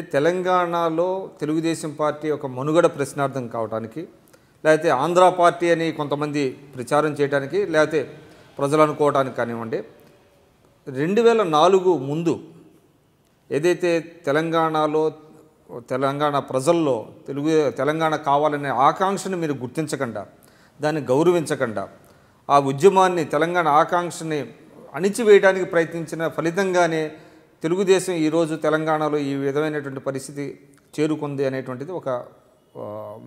అంటే తెలంగాణలో తెలుగుదేశం పార్టీ ఒక మనుగడ ప్రశ్నార్థం కావడానికి లేకపోతే ఆంధ్ర పార్టీ అని కొంతమంది ప్రచారం చేయడానికి లేకపోతే ప్రజలు అనుకోవడానికి కానివ్వండి రెండు వేల నాలుగు ముందు ఏదైతే తెలంగాణలో తెలంగాణ ప్రజల్లో తెలుగు తెలంగాణ కావాలనే ఆకాంక్షను మీరు గుర్తించకుండా దాన్ని గౌరవించకుండా ఆ ఉద్యమాన్ని తెలంగాణ ఆకాంక్షని అణిచివేయడానికి ప్రయత్నించిన ఫలితంగానే తెలుగుదేశం ఈరోజు తెలంగాణలో ఈ విధమైనటువంటి పరిస్థితి చేరుకుంది అనేటువంటిది ఒక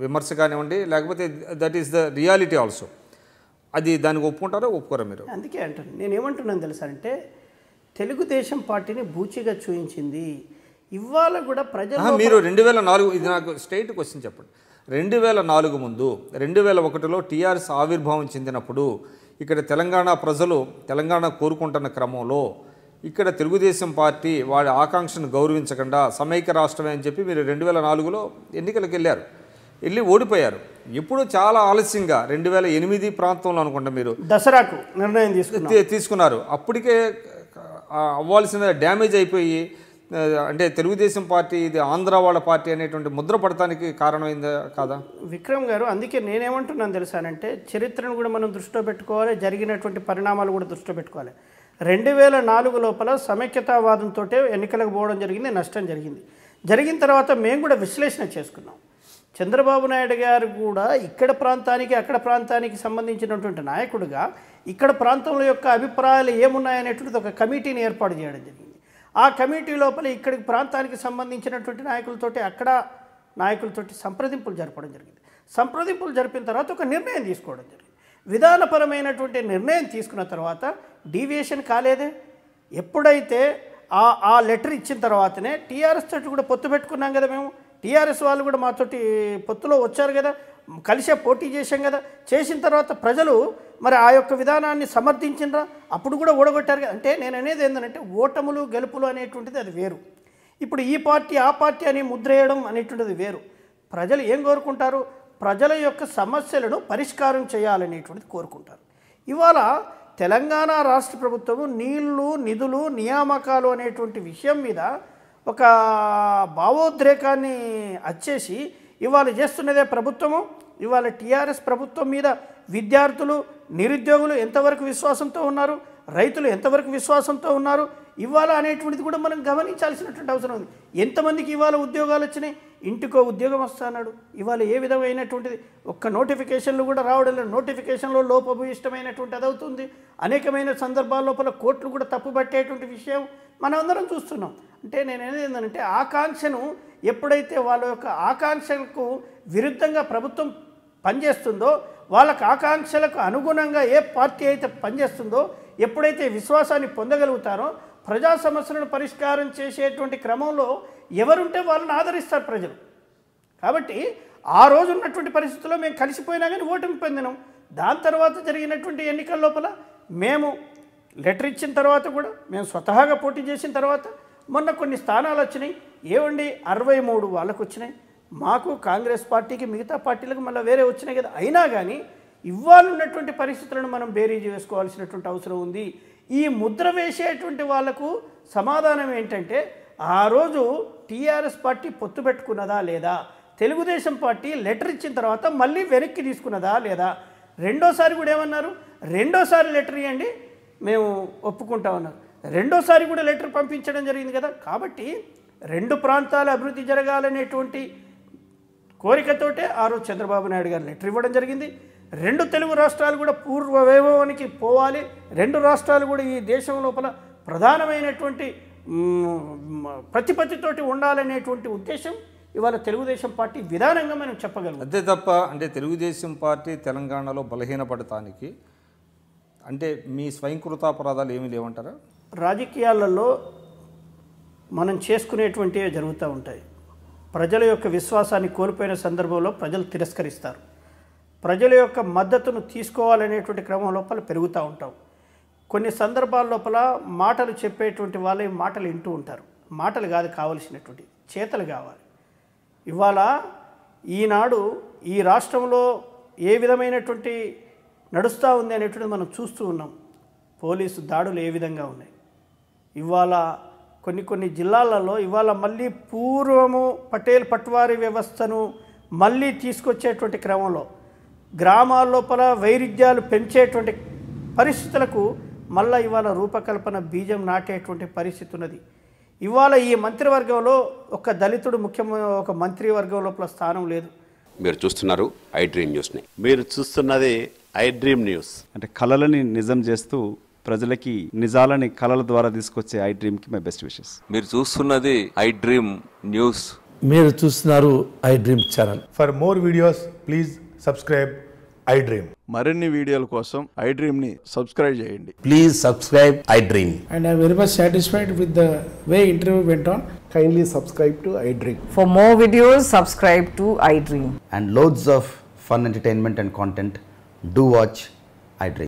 విమర్శ కానివ్వండి లేకపోతే that is the reality also అది దానికి ఒప్పుకుంటారో ఒప్పుకోరా మీరు అందుకే అంటాను నేను ఏమంటున్నాను తెలుసా అంటే తెలుగుదేశం పార్టీని బూచిగా చూయించింది ఇవాళ కూడా ప్రజలు మీరు రెండు వేల నాలుగు ఇది నాకు స్టేట్ క్వశ్చన్ చెప్పండి రెండు వేల నాలుగు ముందు రెండు వేల ఒకటిలో టీఆర్ఎస్ ఆవిర్భావం చెందినప్పుడు ఇక్కడ తెలంగాణ ప్రజలు తెలంగాణ కోరుకుంటున్న క్రమంలో ఇక్కడ తెలుగుదేశం పార్టీ వాడి ఆకాంక్షను గౌరవించకుండా సమైక్య రాష్ట్రమే అని చెప్పి మీరు రెండు వేల నాలుగులో ఎన్నికలకు వెళ్ళారు వెళ్ళి ఓడిపోయారు ఇప్పుడు చాలా ఆలస్యంగా రెండు వేల ఎనిమిది ప్రాంతంలో అనుకుంటా మీరు దసరాకు నిర్ణయం తీసుకు తీసుకున్నారు అప్పటికే అవ్వాల్సిన డ్యామేజ్ అయిపోయి అంటే తెలుగుదేశం పార్టీ ఇది ఆంధ్ర వాళ్ళ పార్టీ అనేటువంటి ముద్ర పడటానికి కారణమైంది కాదా విక్రమ్ గారు అందుకే నేనేమంటున్నాను తెలుసానంటే చరిత్రను కూడా మనం దృష్టిలో పెట్టుకోవాలి జరిగినటువంటి పరిణామాలు కూడా దృష్టిలో పెట్టుకోవాలి రెండు వేల నాలుగు లోపల సమైక్యతావాదంతో ఎన్నికలకు పోవడం జరిగింది నష్టం జరిగింది జరిగిన తర్వాత మేము కూడా విశ్లేషణ చేసుకున్నాం చంద్రబాబు నాయుడు గారు కూడా ఇక్కడ ప్రాంతానికి అక్కడ ప్రాంతానికి సంబంధించినటువంటి నాయకుడుగా ఇక్కడ ప్రాంతంలో యొక్క అభిప్రాయాలు ఏమున్నాయనేటువంటిది ఒక కమిటీని ఏర్పాటు చేయడం జరిగింది ఆ కమిటీ లోపల ఇక్కడి ప్రాంతానికి సంబంధించినటువంటి నాయకులతోటి అక్కడ నాయకులతోటి సంప్రదింపులు జరపడం జరిగింది సంప్రదింపులు జరిపిన తర్వాత ఒక నిర్ణయం తీసుకోవడం జరిగింది విధానపరమైనటువంటి నిర్ణయం తీసుకున్న తర్వాత డీవియేషన్ కాలేదే ఎప్పుడైతే ఆ ఆ లెటర్ ఇచ్చిన తర్వాతనే టీఆర్ఎస్ తోటి కూడా పొత్తు పెట్టుకున్నాం కదా మేము టీఆర్ఎస్ వాళ్ళు కూడా మాతోటి పొత్తులో వచ్చారు కదా కలిసే పోటీ చేశాం కదా చేసిన తర్వాత ప్రజలు మరి ఆ యొక్క విధానాన్ని సమర్థించినరా అప్పుడు కూడా ఓడగొట్టారు కదా అంటే నేను అనేది ఏంటంటే ఓటములు గెలుపులు అనేటువంటిది అది వేరు ఇప్పుడు ఈ పార్టీ ఆ పార్టీ అని ముద్రేయడం అనేటువంటిది వేరు ప్రజలు ఏం కోరుకుంటారు ప్రజల యొక్క సమస్యలను పరిష్కారం చేయాలనేటువంటిది కోరుకుంటారు ఇవాళ తెలంగాణ రాష్ట్ర ప్రభుత్వము నీళ్లు నిధులు నియామకాలు అనేటువంటి విషయం మీద ఒక భావోద్రేకాన్ని వచ్చేసి ఇవాళ చేస్తున్నదే ప్రభుత్వము ఇవాళ టీఆర్ఎస్ ప్రభుత్వం మీద విద్యార్థులు నిరుద్యోగులు ఎంతవరకు విశ్వాసంతో ఉన్నారు రైతులు ఎంతవరకు విశ్వాసంతో ఉన్నారు ఇవ్వాలా అనేటువంటిది కూడా మనం గమనించాల్సినటువంటి అవసరం ఉంది ఎంతమందికి ఇవాళ ఉద్యోగాలు వచ్చినాయి ఇంటికో ఉద్యోగం వస్తా అన్నాడు ఇవాళ ఏ విధమైనటువంటిది ఒక్క నోటిఫికేషన్లు కూడా రావడం లేదు నోటిఫికేషన్లో లోపభూయిష్టమైనటువంటి అదవుతుంది అనేకమైన సందర్భాల లోపల కోర్టులు కూడా తప్పుపట్టేటువంటి విషయం మనమందరం చూస్తున్నాం అంటే నేను ఏంటంటే ఆకాంక్షను ఎప్పుడైతే వాళ్ళ యొక్క ఆకాంక్షలకు విరుద్ధంగా ప్రభుత్వం పనిచేస్తుందో వాళ్ళకు ఆకాంక్షలకు అనుగుణంగా ఏ పార్టీ అయితే పనిచేస్తుందో ఎప్పుడైతే విశ్వాసాన్ని పొందగలుగుతారో ప్రజా సమస్యలను పరిష్కారం చేసేటువంటి క్రమంలో ఎవరుంటే వాళ్ళని ఆదరిస్తారు ప్రజలు కాబట్టి ఆ రోజు ఉన్నటువంటి పరిస్థితుల్లో మేము కలిసిపోయినా కానీ ఓటమి పొందినాం దాని తర్వాత జరిగినటువంటి ఎన్నికల లోపల మేము లెటర్ ఇచ్చిన తర్వాత కూడా మేము స్వతహాగా పోటీ చేసిన తర్వాత మొన్న కొన్ని స్థానాలు వచ్చినాయి ఏమండి అరవై మూడు వాళ్ళకు వచ్చినాయి మాకు కాంగ్రెస్ పార్టీకి మిగతా పార్టీలకు మళ్ళీ వేరే వచ్చినాయి కదా అయినా కానీ ఇవ్వాలన్నటువంటి పరిస్థితులను మనం బేరీజ్ వేసుకోవాల్సినటువంటి అవసరం ఉంది ఈ ముద్ర వేసేటువంటి వాళ్లకు సమాధానం ఏంటంటే ఆ రోజు టీఆర్ఎస్ పార్టీ పొత్తు పెట్టుకున్నదా లేదా తెలుగుదేశం పార్టీ లెటర్ ఇచ్చిన తర్వాత మళ్ళీ వెనక్కి తీసుకున్నదా లేదా రెండోసారి కూడా ఏమన్నారు రెండోసారి లెటర్ ఇవ్వండి మేము ఒప్పుకుంటామన్నారు రెండోసారి కూడా లెటర్ పంపించడం జరిగింది కదా కాబట్టి రెండు ప్రాంతాల అభివృద్ధి జరగాలనేటువంటి కోరికతోటే ఆ రోజు చంద్రబాబు నాయుడు గారు లెటర్ ఇవ్వడం జరిగింది రెండు తెలుగు రాష్ట్రాలు కూడా పూర్వ వైభవానికి పోవాలి రెండు రాష్ట్రాలు కూడా ఈ దేశం లోపల ప్రధానమైనటువంటి ప్రతిపత్తితోటి ఉండాలనేటువంటి ఉద్దేశం ఇవాళ తెలుగుదేశం పార్టీ విధానంగా మనం చెప్పగలం అంతే తప్ప అంటే తెలుగుదేశం పార్టీ తెలంగాణలో బలహీనపడటానికి అంటే మీ స్వయంకృతాపరాధాలు ఏమి లేవంటారా రాజకీయాలలో మనం చేసుకునేటువంటివి జరుగుతూ ఉంటాయి ప్రజల యొక్క విశ్వాసాన్ని కోల్పోయిన సందర్భంలో ప్రజలు తిరస్కరిస్తారు ప్రజల యొక్క మద్దతును తీసుకోవాలనేటువంటి క్రమం లోపల పెరుగుతూ ఉంటాం కొన్ని సందర్భాల లోపల మాటలు చెప్పేటువంటి వాళ్ళే మాటలు వింటూ ఉంటారు మాటలు కాదు కావలసినటువంటి చేతలు కావాలి ఇవాళ ఈనాడు ఈ రాష్ట్రంలో ఏ విధమైనటువంటి నడుస్తూ ఉంది అనేటువంటి మనం చూస్తూ ఉన్నాం పోలీసు దాడులు ఏ విధంగా ఉన్నాయి ఇవాళ కొన్ని కొన్ని జిల్లాలలో ఇవాళ మళ్ళీ పూర్వము పటేల్ పట్వారీ వ్యవస్థను మళ్ళీ తీసుకొచ్చేటువంటి క్రమంలో గ్రామాల లోపల వైరుధ్యాలు పెంచేటువంటి పరిస్థితులకు మళ్ళా ఇవాళ రూపకల్పన బీజం నాటేటువంటి పరిస్థితి ఉన్నది ఇవాళ ఈ మంత్రివర్గంలో ఒక దళితుడు ముఖ్యమైన ఒక మంత్రివర్గం లోపల స్థానం లేదు మీరు చూస్తున్నారు ఐ డ్రీమ్ న్యూస్ని మీరు చూస్తున్నది ఐ డ్రీమ్ న్యూస్ అంటే కళలని నిజం చేస్తూ ప్రజలకి నిజాలని కళల ద్వారా తీసుకొచ్చే ఐ డ్రీమ్ కి మై బెస్ట్ విషెస్ మీరు చూస్తున్నది ఐ డ్రీమ్ న్యూస్ మీరు చూస్తున్నారు I dream channel for more videos please subscribe I dream మరిన్ని వీడియోల కోసం ఐ డ్రీమ్ ని సబ్స్క్రైబ్ చేయండి please subscribe I dream and I very much satisfied with the way interview went on kindly subscribe to I dream for more videos subscribe to I dream and loads of fun entertainment and content do watch I dream